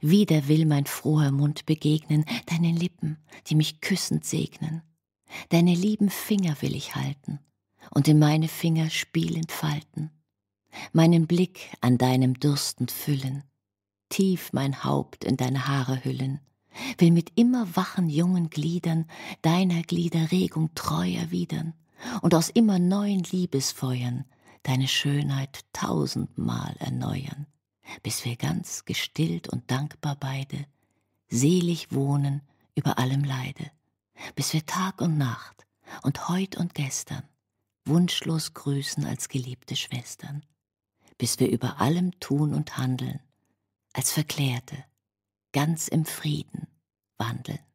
Wieder will mein froher Mund begegnen deinen Lippen, die mich küssend segnen. Deine lieben Finger will ich halten und in meine Finger spielend falten. Meinen Blick an deinem durstend füllen, tief mein Haupt in deine Haare hüllen, will mit immer wachen jungen Gliedern deiner Glieder Regung treu erwidern und aus immer neuen Liebesfeuern deine Schönheit tausendmal erneuern bis wir ganz gestillt und dankbar beide selig wohnen über allem Leide, bis wir Tag und Nacht und heut und gestern wunschlos grüßen als geliebte Schwestern, bis wir über allem Tun und Handeln als Verklärte ganz im Frieden wandeln.